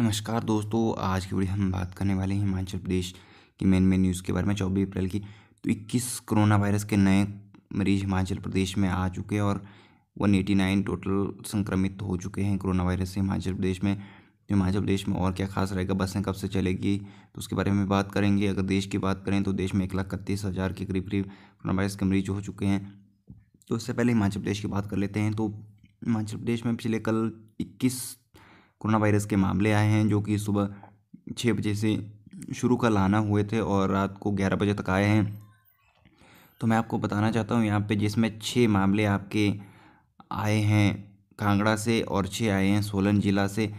नमस्कार दोस्तों आज की वीडियो हम बात करने वाले हैं हिमाचल प्रदेश की मेन मेन न्यूज़ के बारे में चौबीस अप्रैल की तो इक्कीस कोरोना वायरस के नए मरीज हिमाचल प्रदेश में आ चुके हैं और 189 टोटल संक्रमित हो चुके हैं कोरोना वायरस से हिमाचल प्रदेश में तो हिमाचल प्रदेश में और क्या खास रहेगा बसें कब से चलेगी तो उसके बारे में बात करेंगे अगर देश की बात करें तो देश में एक लाख इकतीस हज़ार के करीब करीब कोरोना वायरस के मरीज हो चुके हैं तो इससे पहले हिमाचल प्रदेश की बात कर लेते हैं तो हिमाचल प्रदेश में पिछले कल इक्कीस कोरोना वायरस के मामले आए हैं जो कि सुबह छः बजे से शुरू कर लाना हुए थे और रात को ग्यारह बजे तक आए हैं तो मैं आपको बताना चाहता हूँ यहाँ पे जिसमें छः मामले आपके आए हैं कांगड़ा से और छः आए हैं सोलन ज़िला से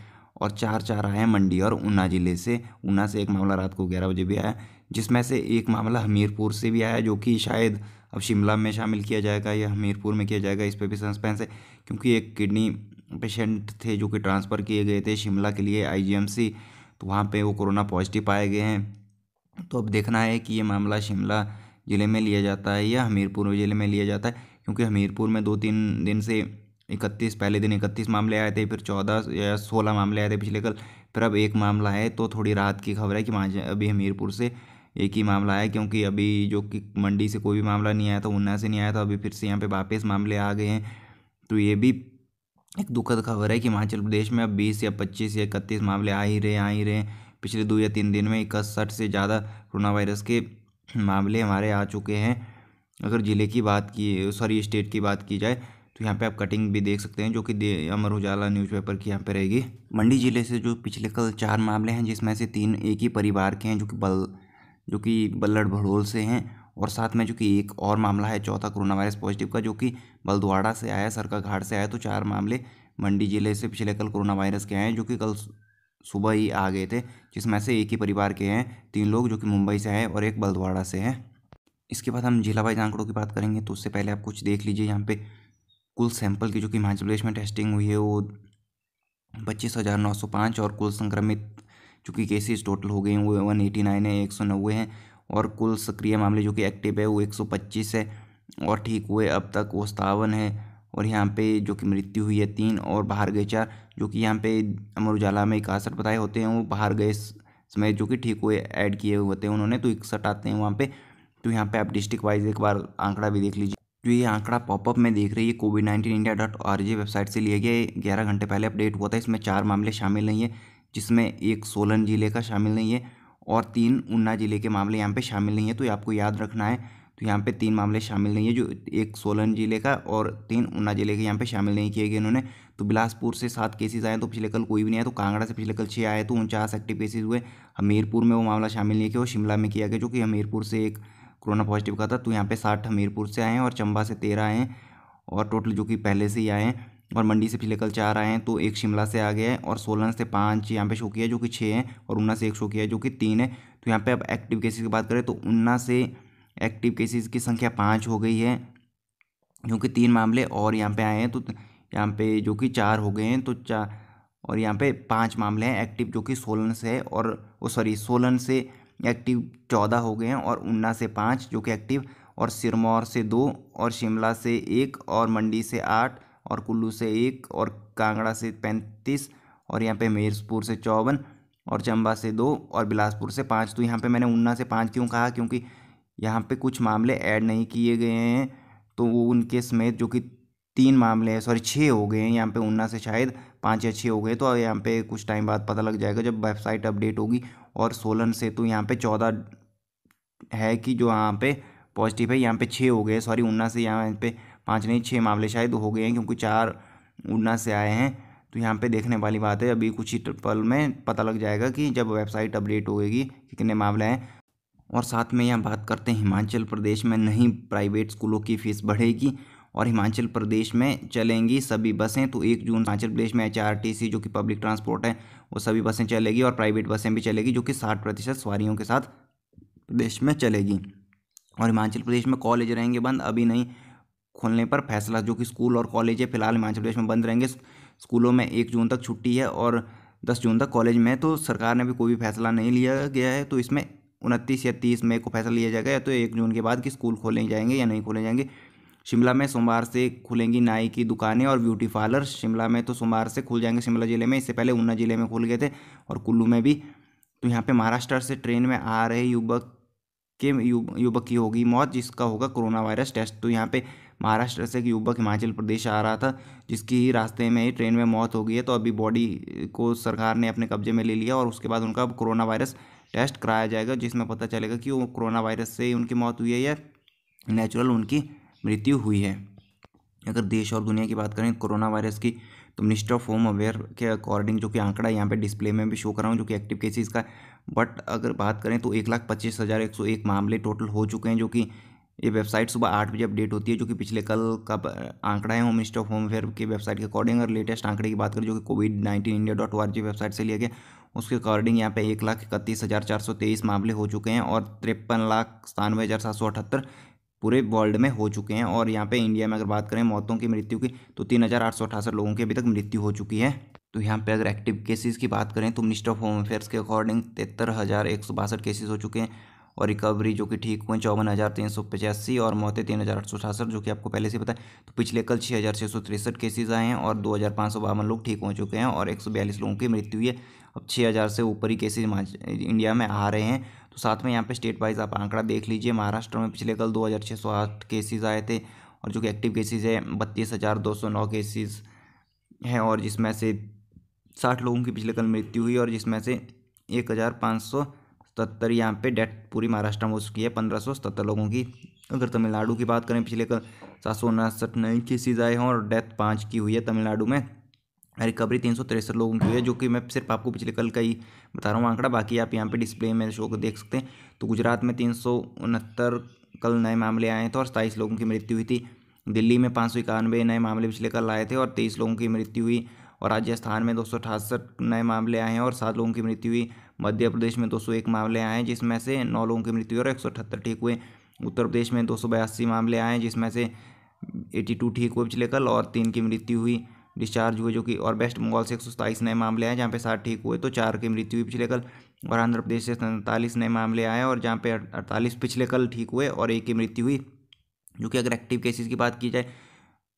और चार चार आए हैं मंडी और ऊना ज़िले से ऊना से एक मामला रात को ग्यारह बजे भी आया जिसमें से एक मामला हमीरपुर से भी आया जो कि शायद अब शिमला में शामिल किया जाएगा या हमीरपुर में किया जाएगा इस पर भी सस्पेंस है क्योंकि एक किडनी पेशेंट थे जो कि ट्रांसफ़र किए गए थे शिमला के लिए आईजीएमसी तो वहाँ पे वो कोरोना पॉजिटिव पाए गए हैं तो अब देखना है कि ये मामला शिमला ज़िले में लिया जाता है या हमीरपुर ज़िले में लिया जाता है क्योंकि हमीरपुर में दो तीन दिन से इकतीस पहले दिन इकतीस मामले आए थे फिर चौदह या सोलह मामले आए थे पिछले कल फिर अब एक मामला है तो थोड़ी राहत की खबर है कि वहाँ अभी हमीरपुर से एक ही मामला आया क्योंकि अभी जो कि मंडी से कोई भी मामला नहीं आया था उन्ना से नहीं आया था अभी फिर से यहाँ पे वापस मामले आ गए हैं तो ये भी एक दुखद खबर है कि हिमाचल प्रदेश में अब 20 या 25 या इकतीस मामले आ ही रहे आ ही रहे हैं पिछले दो या तीन दिन में इकसठ से ज़्यादा कोरोना वायरस के मामले हमारे आ चुके हैं अगर ज़िले की बात की सॉरी स्टेट की बात की जाए तो यहाँ पे आप कटिंग भी देख सकते हैं जो कि अमर उजाला न्यूज़पेपर की यहाँ पे रहेगी मंडी ज़िले से जो पिछले कल चार मामले हैं जिसमें से तीन एक ही परिवार के हैं जो कि बल जो कि बल्लड़ भड़ोल से हैं और साथ में जो कि एक और मामला है चौथा कोरोना वायरस पॉजिटिव का जो कि बल्दवाड़ा से आया सरकाघाट से आया तो चार मामले मंडी जिले से पिछले कल कोरोना वायरस के आए हैं जो कि कल सुबह ही आ गए थे जिसमें से एक ही परिवार के हैं तीन लोग जो कि मुंबई से आए और एक बलदवाड़ा से हैं इसके बाद हम जिला वाइज आंकड़ों की बात करेंगे तो उससे पहले आप कुछ देख लीजिए यहाँ पे कुल सैंपल की जो कि हिमाचल प्रदेश में टेस्टिंग हुई है वो पच्चीस हज़ार नौ सौ पाँच और कुल संक्रमित चूँकि केसेस टोटल हो गए हैं वो वन एटी नाइन है एक सौ नब्बे हैं और कुल सक्रिय मामले जो कि एक्टिव है वो 125 है और ठीक हुए अब तक वो सतावन है और यहाँ पे जो कि मृत्यु हुई है तीन और बाहर गए चार जो कि यहाँ पे अमर उजाला में इकासठ बताए होते हैं वो बाहर गए समय जो कि ठीक हुए ऐड किए हुए होते हैं उन्होंने तो इकसठ आते हैं वहाँ पे तो यहाँ पे आप डिस्ट्रिक्ट वाइज एक बार आंकड़ा भी देख लीजिए जो ये आंकड़ा पॉपअप में देख रही है COVID nineteen India dot R G website से लिया गया ग्यारह घंटे पहले अपडेट हुआ था इसमें चार मामले शामिल नहीं है जिसमें एक सोलन जिले का शामिल नहीं है और तीन ऊना ज़िले के मामले यहाँ पे शामिल नहीं है तो ये आपको याद रखना है तो यहाँ पे तीन मामले शामिल नहीं है जो एक सोलन ज़िले का और तीन ऊना ज़िले के यहाँ पे शामिल नहीं किए गए इन्होंने तो बिलासपुर से सात केसेज आए तो पिछले कल कोई भी नहीं आया तो कांगड़ा से पिछले कल छः आए तो उनचास एक्टिव केसेज हुए हमीरपुर में वो मामला शामिल नहीं किया और शिमला में किया गया जो कि हमीरपुर से एक कोरोना पॉजिटिव का था तो यहाँ पर साठ हमीरपुर से आए हैं और चंबा से तेरह आए हैं और टोटल जो कि पहले से ही आए हैं और मंडी से पिछले कल चार आए हैं तो एक शिमला से आ गया है और सोलन से पाँच यहाँ पे शो किया जो कि छः है और उन्ना से एक शो किया जो कि तीन है तो यहाँ पे अब एक्टिव केसेस की बात करें तो उन्ना से एक्टिव केसेस की संख्या पाँच हो गई है जो कि तीन मामले और यहाँ पे आए हैं तो यहाँ पे जो कि चार हो गए हैं तो चार और यहाँ पर पाँच मामले हैं एक्टिव जो कि सोलन से है और सॉरी सोलन से एक्टिव चौदह हो गए हैं और उन्ना से पाँच जो कि एक्टिव और सिरमौर से दो और शिमला से एक और मंडी से आठ और कुल्लू से एक और कांगड़ा से पैंतीस और यहाँ पे मेरसपुर से चौवन और चंबा से दो और बिलासपुर से पाँच तो यहाँ पे मैंने उन्ना से पाँच क्यों कहा क्योंकि यहाँ पे कुछ मामले ऐड नहीं किए गए हैं तो वो उनके समेत जो कि तीन मामले हैं सॉरी छः हो गए हैं यहाँ पे उन्ना से शायद पाँच या छः हो गए तो यहाँ पे कुछ टाइम बाद पता लग जाएगा जब वेबसाइट अपडेट होगी और सोलन से तो यहाँ पर चौदह है कि जो यहाँ पर पॉजिटिव है यहाँ पर छः हो गए सॉरी उन्ना से यहाँ पर पाँच नहीं छः मामले शायद हो गए हैं क्योंकि चार उड़ना से आए हैं तो यहाँ पे देखने वाली बात है अभी कुछ ही पल में पता लग जाएगा कि जब वेबसाइट अपडेट होगी कितने मामले हैं और साथ में यहाँ बात करते हैं हिमाचल प्रदेश में नहीं प्राइवेट स्कूलों की फ़ीस बढ़ेगी और हिमाचल प्रदेश में चलेंगी सभी बसें तो एक जून हिमाचल प्रदेश में एच जो कि पब्लिक ट्रांसपोर्ट है वो सभी बसें चलेगी और प्राइवेट बसें भी चलेगी जो कि साठ प्रतिशत सवारियों के साथ प्रदेश में चलेगी और हिमाचल प्रदेश में कॉलेज रहेंगे बंद अभी नहीं खोलने पर फैसला जो कि स्कूल और कॉलेज है फिलहाल हिमाचल प्रदेश में बंद रहेंगे स्कूलों में एक जून तक छुट्टी है और दस जून तक कॉलेज में तो सरकार ने भी कोई भी फैसला नहीं लिया गया है तो इसमें उनतीस या तीस मई को फैसला लिया जाएगा या तो एक जून के बाद कि स्कूल खोले जाएंगे या नहीं खोले जाएंगे शिमला में सोमवार से खुलेंगी नाई की दुकानें और ब्यूटी पार्लर शिमला में तो सोमवार से खुल जाएंगे शिमला ज़िले में इससे पहले ऊना ज़िले में खुल गए थे और कुल्लू में भी तो यहाँ पे महाराष्ट्र से ट्रेन में आ रहे युवक के युवक की होगी मौत जिसका होगा कोरोना वायरस टेस्ट तो यहाँ पे महाराष्ट्र से एक युवक हिमाचल प्रदेश आ रहा था जिसकी ही रास्ते में ही ट्रेन में मौत हो गई है तो अभी बॉडी को सरकार ने अपने कब्जे में ले लिया और उसके बाद उनका कोरोना वायरस टेस्ट कराया जाएगा जिसमें पता चलेगा कि वो कोरोना वायरस से ही उनकी मौत हुई है या नेचुरल उनकी मृत्यु हुई है अगर देश और दुनिया की बात करें कोरोना वायरस की तो मिनिस्टर ऑफ होम अवेयर के अकॉर्डिंग जो कि आंकड़ा यहाँ पे डिस्प्ले में भी शो कर रहा हूँ जो कि एक्टिव केसेस का बट अगर बात करें तो एक लाख पच्चीस हज़ार एक सौ एक मामले टोटल हो चुके हैं जो कि ये वेबसाइट सुबह आठ बजे अपडेट होती है जो कि पिछले कल का आंकड़ा है home minister of home affair की वेबसाइट के अकॉर्डिंग और लेटेस्ट आंकड़े की बात करें जो कि COVID nineteen India dot O G website से लिया गया उसके अकॉर्डिंग यहाँ पे एक लाख इकतीस हज़ार चार सौ तेईस मामले हो चुके हैं और तिरपन लाख सतानवे हज़ार सात सौ अठहत्तर पूरे वर्ल्ड में हो चुके हैं और यहाँ पे इंडिया में अगर बात करें मौतों की मृत्यु की तो तीन हज़ार आठ सौ अठासठ लोगों की अभी तक मृत्यु हो चुकी है तो यहाँ पे अगर एक्टिव केसेस की बात करें तो मिनिस्टर ऑफ होम अफेयर्स के अकॉर्डिंग तिहत्तर हज़ार एक सौ बासठ केसेज हो चुके हैं और रिकवरी जो कि ठीक हुए चौवन हज़ार तीन सौ पचासी और मौतें तीन हज़ार आठ सौ छियासठ जो कि आपको पहले से पता है तो पिछले कल छः हज़ार छः सौ तिरसठ केसेज आए हैं और दो हज़ार पाँच सौ बावन लोग ठीक हो चुके हैं और एक सौ बयालीस लोगों की मृत्यु हुई है अब छः हज़ार से ऊपर ही केसेज इंडिया में आ रहे हैं तो साथ में यहाँ पर स्टेट वाइज आप आंकड़ा देख लीजिए महाराष्ट्र में पिछले कल दो हज़ार छः सौ आठ केसेज आए थे और जो कि एक्टिव केसेज है बत्तीस हज़ार दो सौ नौ केसेज हैं और जिसमें से साठ लोगों की पिछले कल मृत्यु हुई और जिसमें से एक हज़ार पाँच सौ सतहत्तर यहाँ पे डेथ पूरी महाराष्ट्र में हो चुकी है पंद्रह सौ सतहत्तर लोगों की अगर तमिलनाडु की बात करें पिछले कल सात सौ उनसठ नए केसेज आए हैं और डेथ पाँच की हुई है तमिलनाडु में रिकवरी तीन सौ तिरसठ लोगों की है जो कि मैं सिर्फ आपको पिछले कल का ही बता रहा हूँ आंकड़ा बाकी आप यहाँ पे डिस्प्ले में शो को देख सकते हैं तो गुजरात में तीन सौ उनहत्तर कल नए मामले आए थे और सताईस लोगों की मृत्यु हुई थी दिल्ली में पाँच सौ इक्यानवे नए मामले पिछले कल आए थे और तेईस लोगों की मृत्यु हुई और राजस्थान में दो नए मामले आए हैं और सात लोगों की मृत्यु हुई मध्य प्रदेश में दो मामले आए हैं जिसमें से नौ लोगों की मृत्यु और एक ठीक हुए उत्तर प्रदेश में दो मामले आए हैं जिसमें से एटी टू ठीक हुए पिछले कल और तीन की मृत्यु हुई डिस्चार्ज हुए जो कि और वेस्ट बंगाल से एक नए मामले आए जहाँ पे सात ठीक हुए तो चार की मृत्यु हुई पिछले कल और आंध्र प्रदेश से सैंतालीस नए मामले आए और जहाँ पे अड़तालीस पिछले कल ठीक हुए और एक की मृत्यु हुई जो कि अगर एक्टिव केसेस की बात की जाए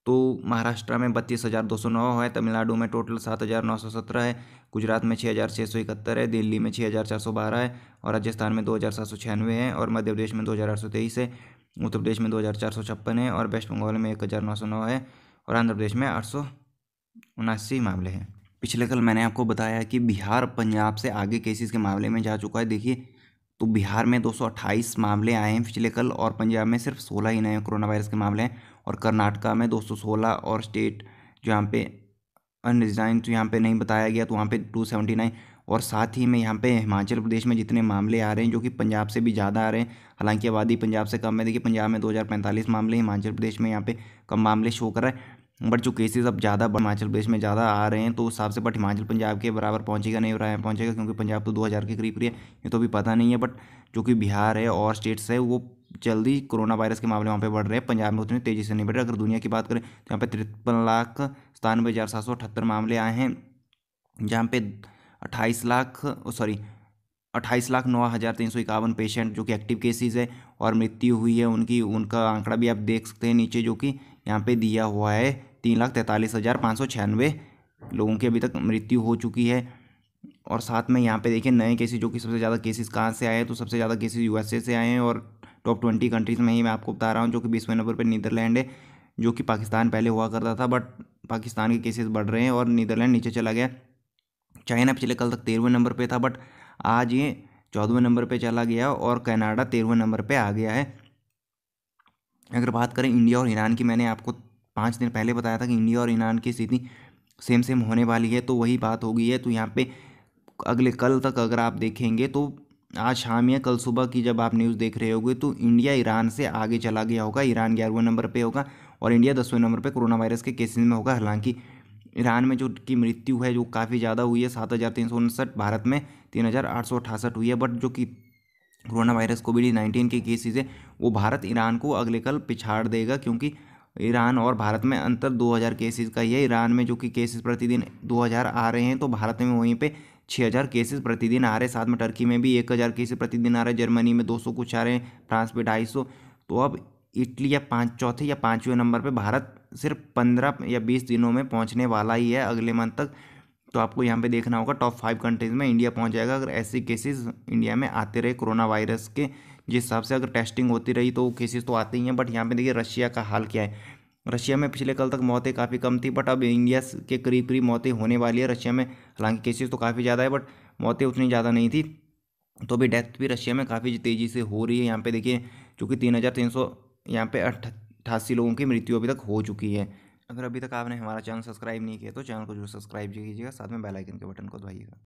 तो महाराष्ट्र में बत्तीस हज़ार दो सौ नौ है तमिलनाडु में टोटल सात हज़ार नौ सौ सत्रह है गुजरात में छः हज़ार छः सौ इकहत्तर है दिल्ली में छः हज़ार चार सौ बारह है और राजस्थान में दो हज़ार सात सौ छियानवे है और मध्य प्रदेश में दो हज़ार आठ सौ तेईस है उत्तर प्रदेश में दो हज़ार चार सौ छप्पन है और वेस्ट बंगाल में एक हज़ार नौ सौ नौ है और आंध्र प्रदेश में आठ सौ उनासी मामले हैं पिछले कल मैंने आपको बताया कि बिहार पंजाब से आगे केसेस के मामले में जा चुका है देखिए तो बिहार में 228 मामले आए हैं पिछले कल और पंजाब में सिर्फ 16 ही नए कोरोना वायरस के मामले हैं और कर्नाटका में 216 और स्टेट जो यहाँ पे अनरिजाइन तो यहाँ पे नहीं बताया गया तो वहाँ पे 279 और साथ ही में यहाँ पे हिमाचल प्रदेश में जितने मामले आ रहे हैं जो कि पंजाब से भी ज़्यादा आ रहे हैं हालांकि आबादी पंजाब से कम है देखिए पंजाब में 2045 मामले हिमाचल प्रदेश में यहाँ पे कम मामले शो कर रहा है बट जो केसेस अब ज़्यादा हिमाचल प्रदेश में ज़्यादा आ रहे हैं तो उस हिसाब से बट हिमाचल पंजाब के बराबर पहुँचेगा नहीं पहुँचेगा क्योंकि पंजाब तो दो हज़ार के करीब है ये तो अभी पता नहीं है बट जो कि बिहार है और स्टेट्स है वो जल्दी कोरोना वायरस के मामले वहाँ पे बढ़ रहे हैं पंजाब में उतने तेज़ी से नहीं बढ़ रहे अगर दुनिया की बात करें तो यहाँ पे तिरपन लाख सतानवे हज़ार सात सौ अठहत्तर मामले आए हैं जहाँ पे अट्ठाईस लाख सॉरी अट्ठाईस लाख नौ हज़ार तीन सौ इक्यावन पेशेंट जो कि एक्टिव केसेस है और मृत्यु हुई है उनकी उनका आंकड़ा भी आप देख सकते हैं नीचे जो कि यहाँ पे दिया हुआ है तीन लाख तैंतालीस हज़ार पाँच सौ छियानवे लोगों की अभी तक मृत्यु हो चुकी है और साथ में यहाँ पे देखिए नए केसेज जो कि सबसे ज़्यादा केसेस कहाँ से आए हैं तो सबसे ज़्यादा केसेज यू से आए हैं और टॉप ट्वेंटी कंट्रीज़ में ही मैं आपको बता रहा हूँ जो कि बीसवें नंबर पर नीदरलैंड है जो कि पाकिस्तान पहले हुआ करता था बट पाकिस्तान के केसेस बढ़ रहे हैं और नीदरलैंड नीचे चला गया चाइना पिछले कल तक तेरहवें नंबर पर था बट आज ये चौदहवें नंबर पर चला गया और कनाडा तेरहवें नंबर पर आ गया है अगर बात करें इंडिया और ईरान की मैंने आपको पाँच दिन पहले बताया था कि इंडिया और ईरान की स्थिति सेम सेम होने वाली है तो वही बात हो गई है तो यहाँ पे अगले कल तक अगर आप देखेंगे तो आज शाम या कल सुबह की जब आप न्यूज़ देख रहे होगे तो इंडिया ईरान से आगे चला गया होगा ईरान ग्यारहवें नंबर पे होगा और इंडिया दसवें नंबर पे कोरोना वायरस के केसेस में होगा हालांकि ईरान में जो की मृत्यु है जो काफ़ी ज़्यादा हुई है सात हज़ार तीन सौ उनसठ भारत में तीन हज़ार आठ सौ अठासठ हुई है बट जो कि कोरोना वायरस कोविड नाइन्टीन के केसेज है वो भारत ईरान को अगले कल पिछाड़ देगा क्योंकि ईरान और भारत में अंतर 2000 केसेस का ही है ईरान में जो कि केसेस प्रतिदिन 2000 आ रहे हैं तो भारत में वहीं पे 6000 केसेस प्रतिदिन आ रहे हैं साथ में टर्की में भी 1000 केसेस प्रतिदिन आ रहे हैं जर्मनी में 200 कुछ आ रहे हैं फ्रांस में ढाई तो अब इटली या पाँच चौथे या पाँचवें नंबर पर भारत सिर्फ पंद्रह या बीस दिनों में पहुँचने वाला ही है अगले मंथ तक तो आपको यहाँ पर देखना होगा टॉप फाइव कंट्रीज़ में इंडिया पहुँच जाएगा अगर ऐसे केसेज इंडिया में आते रहे कोरोना वायरस के जिस हिसाब से अगर टेस्टिंग होती रही तो केसेस तो आते ही हैं बट यहाँ पे देखिए रशिया का हाल क्या है रशिया में पिछले कल तक मौतें काफ़ी कम थी बट अब इंडिया के करीब करीब मौतें होने वाली है रशिया में हालांकि केसेस तो काफ़ी ज़्यादा है बट मौतें उतनी ज़्यादा नहीं थी तो भी डेथ भी रशिया में काफ़ी तेज़ी से हो रही है यहाँ पे देखिए चूँकि तीन हज़ार तीन सौ यहाँ पे अट्ठासी लोगों की मृत्यु अभी तक हो चुकी है अगर अभी तक आपने हमारा चैनल सब्सक्राइब नहीं किया तो चैनल को जरूर सब्सक्राइब कीजिएगा साथ में बेल आइकन के बटन को दबाइएगा